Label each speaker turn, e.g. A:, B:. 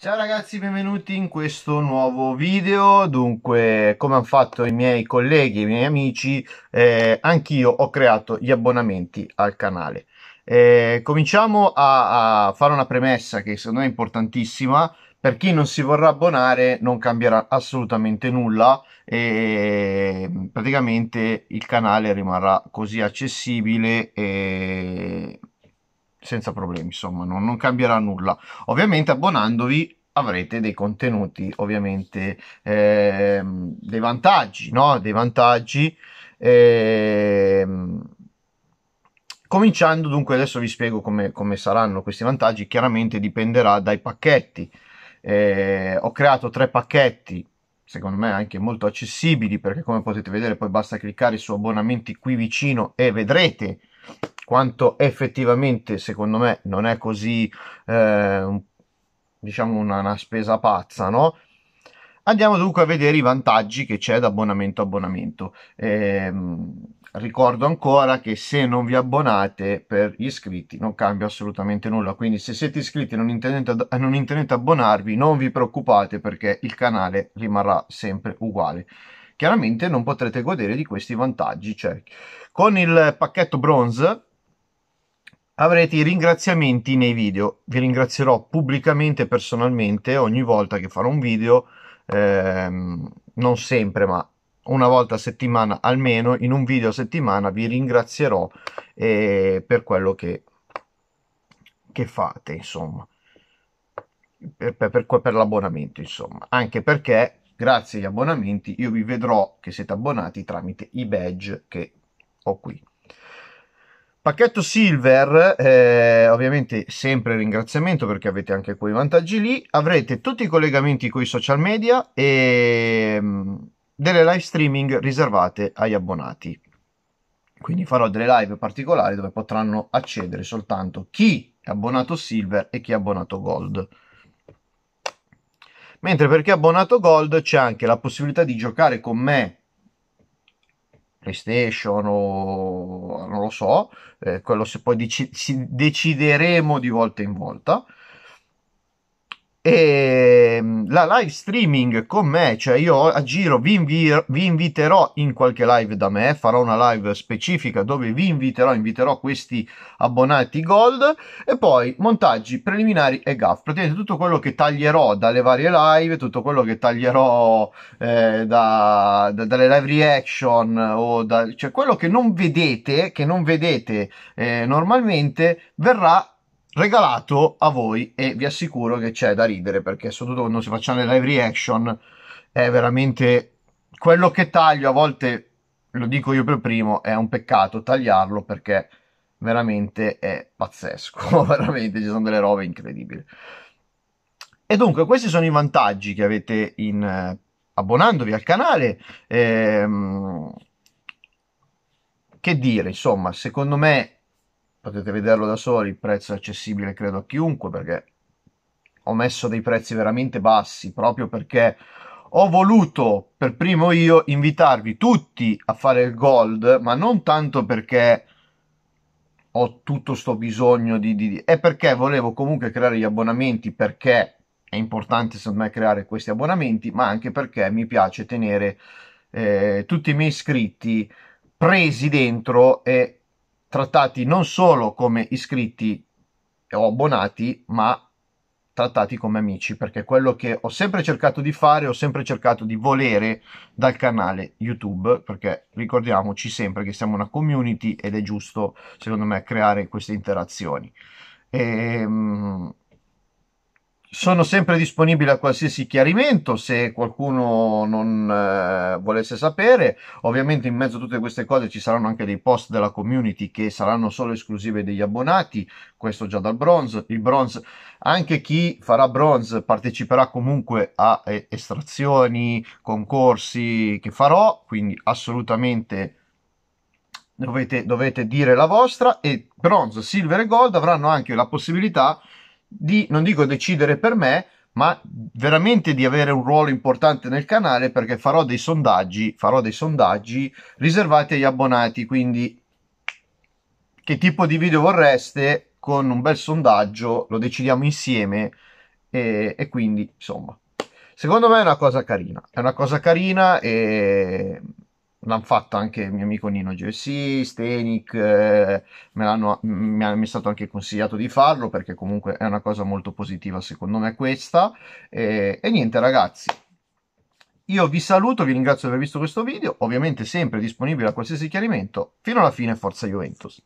A: Ciao ragazzi, benvenuti in questo nuovo video. Dunque, come hanno fatto i miei colleghi, i miei amici, eh, anch'io ho creato gli abbonamenti al canale. Eh, cominciamo a, a fare una premessa che secondo me è importantissima. Per chi non si vorrà abbonare non cambierà assolutamente nulla e praticamente il canale rimarrà così accessibile e senza problemi, insomma, non, non cambierà nulla. Ovviamente abbonandovi avrete dei contenuti, ovviamente eh, dei vantaggi, no? Dei vantaggi. Eh, cominciando dunque, adesso vi spiego come, come, saranno questi vantaggi, chiaramente dipenderà dai pacchetti. Eh, ho creato tre pacchetti, secondo me anche molto accessibili, perché come potete vedere poi basta cliccare su abbonamenti qui vicino e vedrete quanto effettivamente secondo me non è così eh, diciamo una, una, spesa pazza no andiamo dunque a vedere i vantaggi che c'è da abbonamento a abbonamento eh, ricordo ancora che se non vi abbonate per gli iscritti non cambia assolutamente nulla quindi se siete iscritti e non intendete, non intendete abbonarvi non vi preoccupate perché il canale rimarrà sempre uguale chiaramente non potrete godere di questi vantaggi cioè con il pacchetto bronze avrete i ringraziamenti nei video. Vi ringrazierò pubblicamente e personalmente ogni volta che farò un video, ehm, non sempre, ma una volta a settimana almeno, in un video a settimana vi ringrazierò eh, per quello che, che fate, insomma, per, per, per, per l'abbonamento, insomma, anche perché grazie agli abbonamenti io vi vedrò che siete abbonati tramite i badge che ho qui. Pacchetto Silver, eh, ovviamente sempre ringraziamento perché avete anche quei vantaggi lì, avrete tutti i collegamenti con i social media e mm, delle live streaming riservate agli abbonati. Quindi farò delle live particolari dove potranno accedere soltanto chi è abbonato Silver e chi è abbonato Gold. Mentre per chi è abbonato Gold c'è anche la possibilità di giocare con me PlayStation o non lo so, eh, quello se poi deci- decideremo di volta in volta e ehm, la live streaming con me, cioè io a giro vi, invi- vi, inviterò in qualche live da me, farò una live specifica dove vi inviterò, inviterò questi abbonati gold e poi montaggi preliminari e gaff, praticamente tutto quello che taglierò dalle varie live, tutto quello che taglierò eh, da, da, dalle live reaction o da, cioè quello che non vedete, che non vedete eh, normalmente verrà regalato a voi e vi assicuro che c'è da ridere perché soprattutto quando si facciano le live reaction è veramente quello che taglio a volte lo dico io per primo è un peccato tagliarlo perché veramente è pazzesco veramente ci sono delle robe incredibili e dunque questi sono i vantaggi che avete in, eh, abbonandovi al canale ehm, che dire insomma secondo me potete vederlo da soli, il prezzo è accessibile credo a chiunque perché ho messo dei prezzi veramente bassi proprio perché ho voluto per primo io invitarvi tutti a fare il gold, ma non tanto perché ho tutto sto bisogno di, di, è perché volevo comunque creare gli abbonamenti perché è importante secondo me creare questi abbonamenti, ma anche perché mi piace tenere eh, tutti i miei iscritti presi dentro e trattati non solo come iscritti o abbonati, ma trattati come amici, perché è quello che ho sempre cercato di fare, ho sempre cercato di volere dal canale YouTube, perché ricordiamoci sempre che siamo una community ed è giusto, secondo me, creare queste interazioni. E, ehm, sono sempre disponibile a qualsiasi chiarimento se qualcuno non eh, volesse sapere. Ovviamente in mezzo a tutte queste cose ci saranno anche dei post della community che saranno solo esclusive degli abbonati, questo già dal bronze. Il bronze, anche chi farà bronze parteciperà comunque a eh, estrazioni, concorsi che farò, quindi assolutamente dovete, dovete dire la vostra e bronze silver e gold avranno anche la possibilità di, non dico decidere per me, ma veramente di avere un ruolo importante nel canale perché farò dei sondaggi, farò dei sondaggi riservati agli abbonati, quindi che tipo di video vorreste con un bel sondaggio, lo decidiamo insieme e, e quindi insomma, secondo me è una cosa carina, è una cosa carina e l'hanno fatto anche mio amico Nino GSI, Stenic, eh, mi, è stato anche consigliato di farlo perché comunque è una cosa molto positiva secondo me questa. Eh, e niente ragazzi, io vi saluto, vi ringrazio per aver visto questo video, ovviamente sempre disponibile a qualsiasi chiarimento, fino alla fine Forza Juventus.